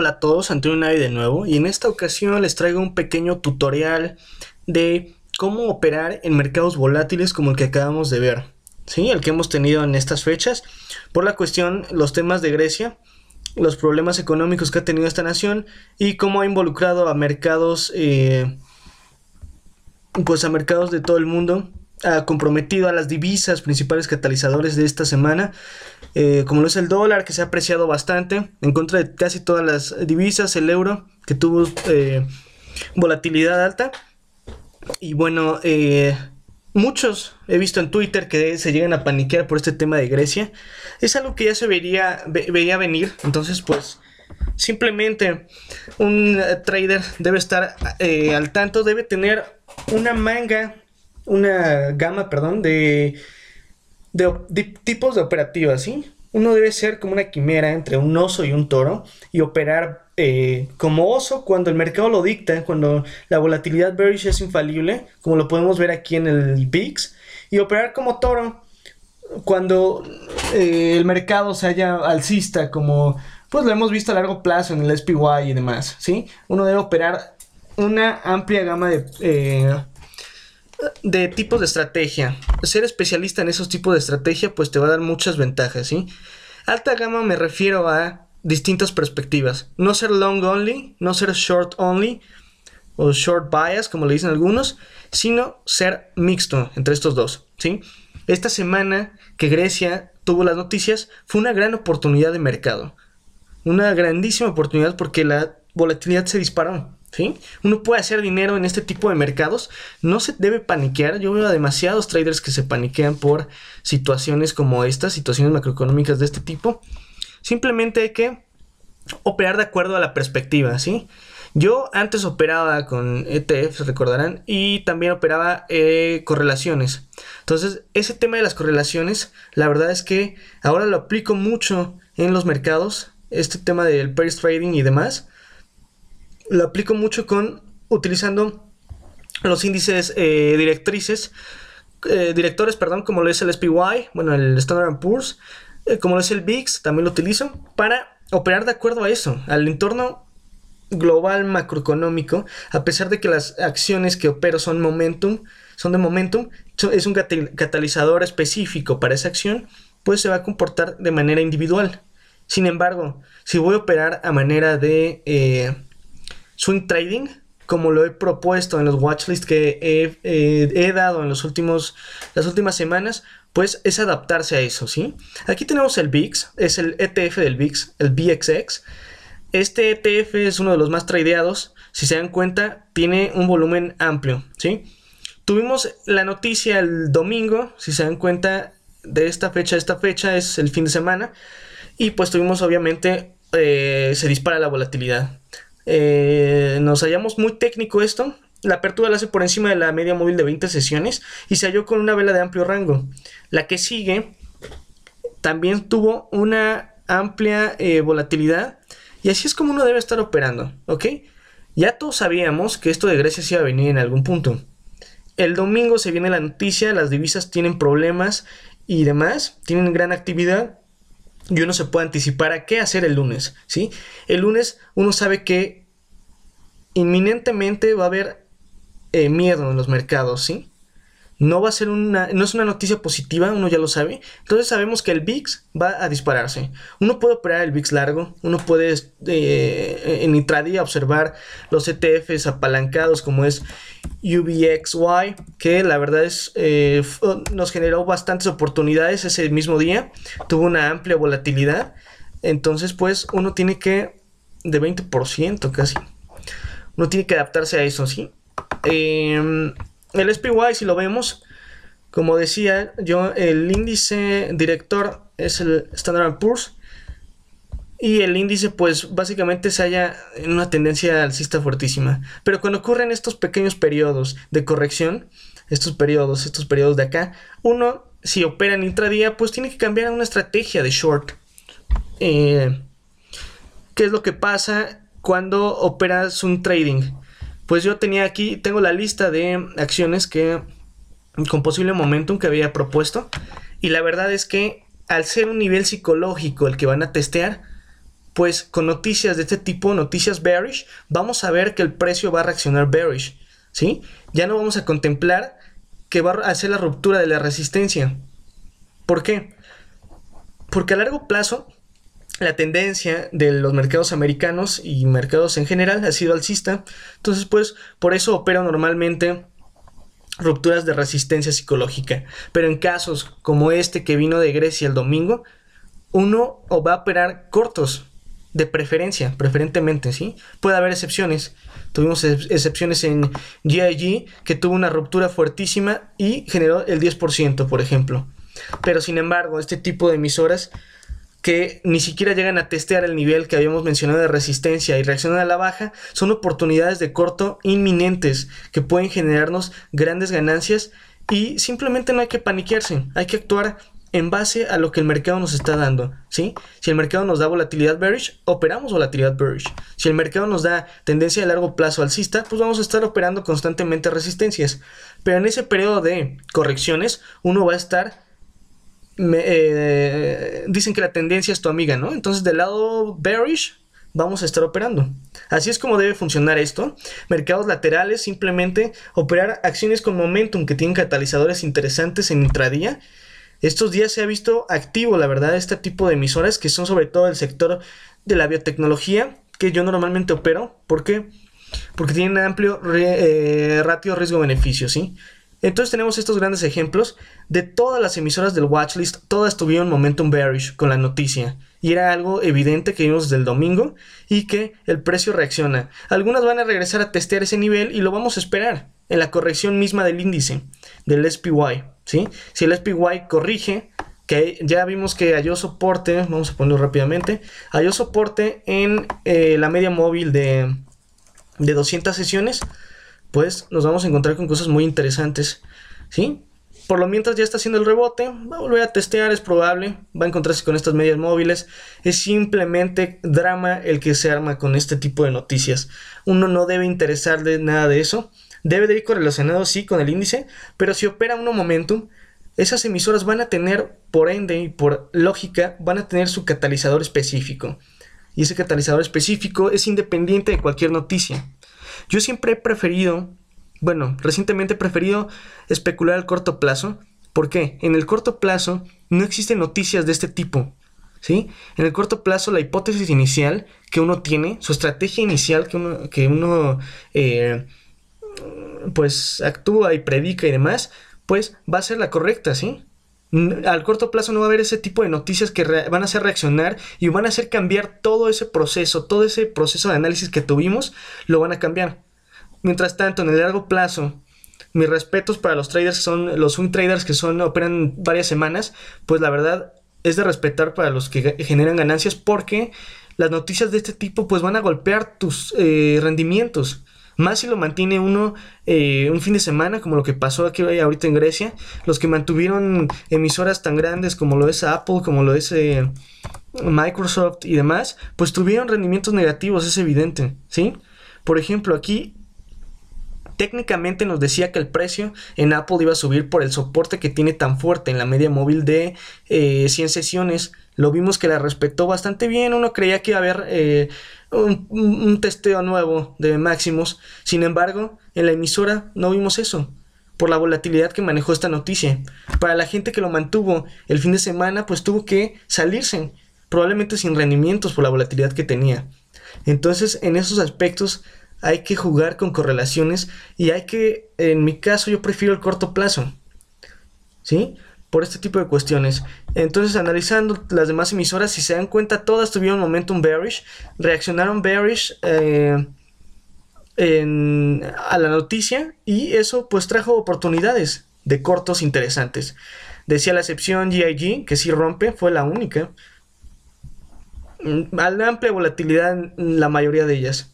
Hola a todos, Antonio Navi de nuevo y en esta ocasión les traigo un pequeño tutorial de cómo operar en mercados volátiles como el que acabamos de ver, ¿sí? el que hemos tenido en estas fechas por la cuestión, los temas de Grecia, los problemas económicos que ha tenido esta nación y cómo ha involucrado a mercados, eh, pues a mercados de todo el mundo ha comprometido a las divisas principales catalizadores de esta semana eh, como lo es el dólar, que se ha apreciado bastante, en contra de casi todas las divisas, el euro, que tuvo eh, volatilidad alta. Y bueno, eh, muchos he visto en Twitter que se llegan a paniquear por este tema de Grecia. Es algo que ya se vería, veía venir. Entonces, pues, simplemente un trader debe estar al tanto, debe tener una manga, una gama, perdón, de de, tipos de operativas, ¿sí? Uno debe ser como una quimera entre un oso y un toro y operar eh, como oso cuando el mercado lo dicta, cuando la volatilidad bearish es infalible, como lo podemos ver aquí en el VIX, y operar como toro cuando eh, el mercado se haya alcista, como pues lo hemos visto a largo plazo en el SPY y demás, ¿sí? Uno debe operar una amplia gama de, eh, de tipos de estrategia. Ser especialista en esos tipos de estrategia pues te va a dar muchas ventajas, Alta gama me refiero a distintas perspectivas. No ser long only, no ser short only o short bias como le dicen algunos, sino ser mixto entre estos dos, ¿sí? Esta semana que Grecia tuvo las noticias fue una gran oportunidad de mercado. Una grandísima oportunidad porque la volatilidad se disparó. Uno puede hacer dinero en este tipo de mercados, no se debe paniquear. Yo veo a demasiados traders que se paniquean por situaciones como estas, situaciones macroeconómicas de este tipo. Simplemente hay que operar de acuerdo a la perspectiva, ¿sí? Yo antes operaba con ETFs, recordarán, y también operaba eh, correlaciones. Entonces, ese tema de las correlaciones, la verdad es que ahora lo aplico mucho en los mercados, este tema del price trading y demás lo aplico mucho con utilizando los índices eh, directrices, eh, directores, perdón, como lo es el SPY, bueno, el Standard Poor's, eh, como lo es el VIX, también lo utilizo para operar de acuerdo a eso, al entorno global macroeconómico, a pesar de que las acciones que opero son momentum, son de momentum, es un catalizador específico para esa acción, pues se va a comportar de manera individual. Sin embargo, si voy a operar a manera de trading, como lo he propuesto en los watchlists que eh, he, dado en los últimos, las últimas semanas, pues es adaptarse a eso, ¿sí? Aquí tenemos el VIX, es el ETF del VIX, el VXX. Este ETF es uno de los más tradeados, si se dan cuenta, tiene un volumen amplio, ¿sí? Tuvimos la noticia el domingo, si se dan cuenta, de esta fecha a esta fecha, es el fin de semana, y pues tuvimos obviamente, eh, se dispara la volatilidad. Eh, nos hallamos muy técnico esto. La apertura la hace por encima de la media móvil de 20 sesiones y se halló con una vela de amplio rango. La que sigue también tuvo una amplia eh, volatilidad y así es como uno debe estar operando, ¿ok? Ya todos sabíamos que esto de Grecia se iba a venir en algún punto. El domingo se viene la noticia, las divisas tienen problemas y demás, tienen gran actividad y uno se puede anticipar a qué hacer el lunes, ¿sí? El lunes uno sabe que inminentemente va a haber eh, miedo en los mercados, ¿sí? no va a ser una, no es una noticia positiva, uno ya lo sabe. Entonces sabemos que el VIX va a dispararse. Uno puede operar el VIX largo, uno puede eh, en intradía observar los ETFs apalancados como es UBXY, que la verdad es, eh, nos generó bastantes oportunidades ese mismo día, tuvo una amplia volatilidad. Entonces pues uno tiene que, de 20% casi, uno tiene que adaptarse a eso, ¿sí? Eh, el SPY, si lo vemos, como decía yo, el índice director es el Standard Poor's y el índice pues básicamente se halla en una tendencia alcista fortísima. Pero cuando ocurren estos pequeños periodos de corrección, estos periodos, estos periodos de acá, uno si opera en intradía pues tiene que cambiar una estrategia de short. Eh, ¿Qué es lo que pasa cuando operas un trading? pues yo tenía aquí, tengo la lista de acciones que con posible momentum que había propuesto. Y la verdad es que al ser un nivel psicológico el que van a testear, pues con noticias de este tipo, noticias bearish, vamos a ver que el precio va a reaccionar bearish, ¿sí? Ya no vamos a contemplar que va a hacer la ruptura de la resistencia. ¿Por qué? Porque a largo plazo la tendencia de los mercados americanos y mercados en general ha sido alcista. Entonces, pues, por eso opera normalmente rupturas de resistencia psicológica. Pero en casos como este que vino de Grecia el domingo, uno va a operar cortos, de preferencia, preferentemente, ¿sí? Puede haber excepciones. Tuvimos excepciones en GIG que tuvo una ruptura fuertísima y generó el 10%, por ejemplo. Pero sin embargo, este tipo de emisoras que ni siquiera llegan a testear el nivel que habíamos mencionado de resistencia y reaccionar a la baja, son oportunidades de corto inminentes que pueden generarnos grandes ganancias y simplemente no hay que paniquearse, hay que actuar en base a lo que el mercado nos está dando, ¿sí? Si el mercado nos da volatilidad bearish, operamos volatilidad bearish. Si el mercado nos da tendencia de largo plazo alcista, pues vamos a estar operando constantemente resistencias. Pero en ese periodo de correcciones, uno va a estar eh, dicen que la tendencia es tu amiga, ¿no? Entonces del lado bearish vamos a estar operando. Así es como debe funcionar esto. Mercados laterales, simplemente operar acciones con momentum que tienen catalizadores interesantes en intradía. Estos días se ha visto activo, la verdad, este tipo de emisoras que son sobre todo el sector de la biotecnología, que yo normalmente opero. ¿Por qué? Porque tienen amplio eh, ratio riesgo-beneficio, ¿sí? Entonces tenemos estos grandes ejemplos de todas las emisoras del watchlist, todas tuvieron momentum bearish con la noticia. Y era algo evidente que vimos desde el domingo y que el precio reacciona. Algunas van a regresar a testear ese nivel y lo vamos a esperar en la corrección misma del índice, del SPY. ¿sí? Si el SPY corrige, que ya vimos que halló soporte, vamos a ponerlo rápidamente, halló soporte en eh, la media móvil de, de 200 sesiones pues nos vamos a encontrar con cosas muy interesantes, ¿sí? Por lo mientras ya está haciendo el rebote, va a volver a testear, es probable, va a encontrarse con estas medias móviles. Es simplemente drama el que se arma con este tipo de noticias. Uno no debe interesarle nada de eso. Debe de ir correlacionado, sí, con el índice, pero si opera uno momentum, esas emisoras van a tener, por ende y por lógica, van a tener su catalizador específico. Y ese catalizador específico es independiente de cualquier noticia. Yo siempre he preferido, bueno, recientemente he preferido especular al corto plazo. ¿Por qué? En el corto plazo no existen noticias de este tipo. ¿Sí? En el corto plazo, la hipótesis inicial que uno tiene, su estrategia inicial que uno, que uno eh, pues actúa y predica y demás, pues va a ser la correcta, ¿sí? al corto plazo no va a haber ese tipo de noticias que van a hacer reaccionar y van a hacer cambiar todo ese proceso, todo ese proceso de análisis que tuvimos, lo van a cambiar. Mientras tanto, en el largo plazo, mis respetos para los traders que son, los swing traders que son, operan varias semanas, pues la verdad es de respetar para los que generan ganancias porque las noticias de este tipo pues van a golpear tus eh, rendimientos. Más si lo mantiene uno eh, un fin de semana, como lo que pasó aquí ahorita en Grecia, los que mantuvieron emisoras tan grandes como lo es Apple, como lo es eh, Microsoft y demás, pues tuvieron rendimientos negativos, es evidente, ¿sí? Por ejemplo, aquí técnicamente nos decía que el precio en Apple iba a subir por el soporte que tiene tan fuerte en la media móvil de 100 eh, sesiones lo vimos que la respetó bastante bien. Uno creía que iba a haber eh, un, testeo nuevo de máximos. Sin embargo, en la emisora no vimos eso, por la volatilidad que manejó esta noticia. Para la gente que lo mantuvo el fin de semana, pues tuvo que salirse, probablemente sin rendimientos por la volatilidad que tenía. Entonces, en esos aspectos hay que jugar con correlaciones y hay que, en mi caso, yo prefiero el corto plazo. ¿Sí? por este tipo de cuestiones. Entonces, analizando las demás emisoras, si se dan cuenta, todas tuvieron momentum bearish, reaccionaron bearish eh, a la noticia y eso pues trajo oportunidades de cortos interesantes. Decía la excepción GIG, que si rompe, fue la única. Mm, a la amplia volatilidad en la mayoría de ellas.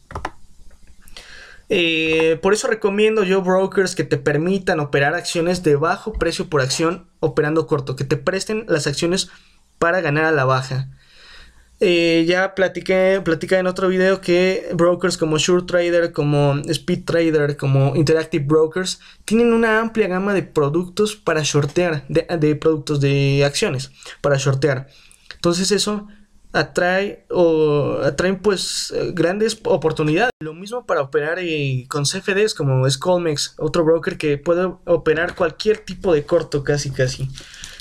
Eh, por eso recomiendo yo brokers que te permitan operar acciones de bajo precio por acción operando corto, que te presten las acciones para ganar a la baja. Eh, ya platiqué, platicé en otro video que brokers como Sure Trader, como Speed Trader, como Interactive Brokers tienen una amplia gama de productos para shortear, de, de productos de acciones para shortear. Entonces eso atrae o atraen pues eh, grandes oportunidades. Lo mismo para operar eh, con CFDs como es Colmex, otro broker que puede operar cualquier tipo de corto casi casi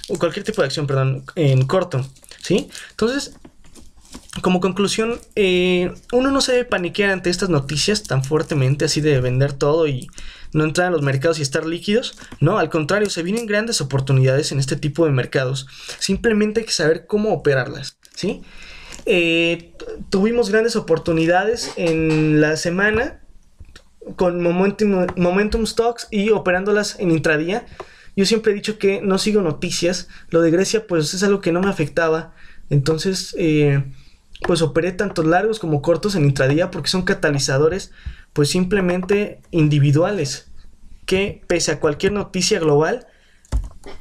o cualquier tipo de acción, perdón, en corto, ¿sí? Entonces, como conclusión, eh, uno no se debe paniquear ante estas noticias tan fuertemente, así de vender todo y no entrar a los mercados y estar líquidos. No, al contrario, se vienen grandes oportunidades en este tipo de mercados. Simplemente hay que saber cómo operarlas. ¿sí? Eh, tuvimos grandes oportunidades en la semana con momentum, Stocks y operándolas en intradía. Yo siempre he dicho que no sigo noticias. Lo de Grecia pues es algo que no me afectaba. Entonces eh, pues operé tanto largos como cortos en intradía porque son catalizadores pues simplemente individuales que pese a cualquier noticia global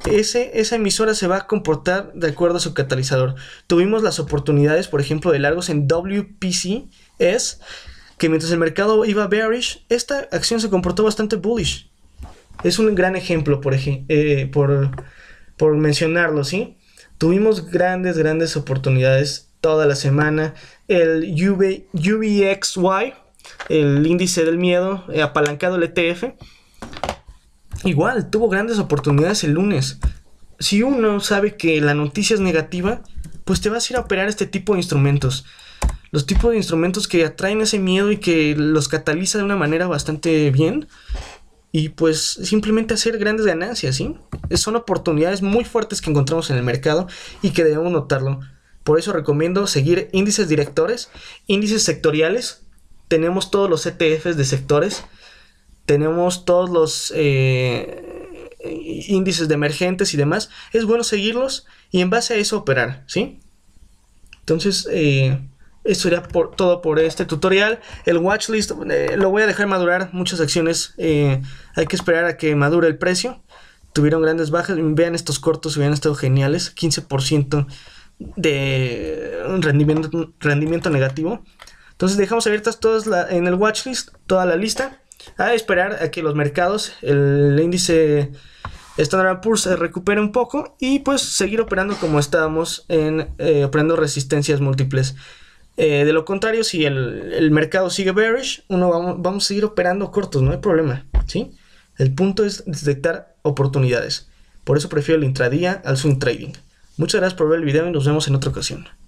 esa emisora se va a comportar de acuerdo a su catalizador. Tuvimos las oportunidades, por ejemplo, de largos en WPCS, que mientras el mercado iba bearish, esta acción se comportó bastante bullish. Es un gran ejemplo, por, eh, por, mencionarlo, ¿sí? Tuvimos grandes, grandes oportunidades toda la semana. El UVXY, el índice del miedo, eh, apalancado el ETF, Igual, tuvo grandes oportunidades el lunes. Si uno sabe que la noticia es negativa, pues te vas a ir a operar este tipo de instrumentos. Los tipos de instrumentos que atraen ese miedo y que los cataliza de una manera bastante bien. Y pues simplemente hacer grandes ganancias, ¿sí? son oportunidades muy fuertes que encontramos en el mercado y que debemos notarlo. Por eso recomiendo seguir índices directores, índices sectoriales. Tenemos todos los ETFs de sectores tenemos todos los eh, índices de emergentes y demás, es bueno seguirlos y en base a eso operar, ¿sí? Entonces, eh, esto sería todo por este tutorial. El watchlist eh, lo voy a dejar madurar muchas acciones. hay que esperar a que madure el precio. Tuvieron grandes bajas. Vean estos cortos, vean estado geniales. 15% de rendimiento, rendimiento negativo. Entonces dejamos abiertas todas la, en el watchlist, toda la lista a esperar a que los mercados, el índice Standard Poor's se recupere un poco y pues seguir operando como estábamos en eh, operando resistencias múltiples. Eh, de lo contrario, si el, mercado sigue bearish, uno vamos, vamos a seguir operando cortos, no hay problema. ¿sí? El punto es detectar oportunidades. Por eso prefiero el intradía al swing trading. Muchas gracias por ver el video y nos vemos en otra ocasión.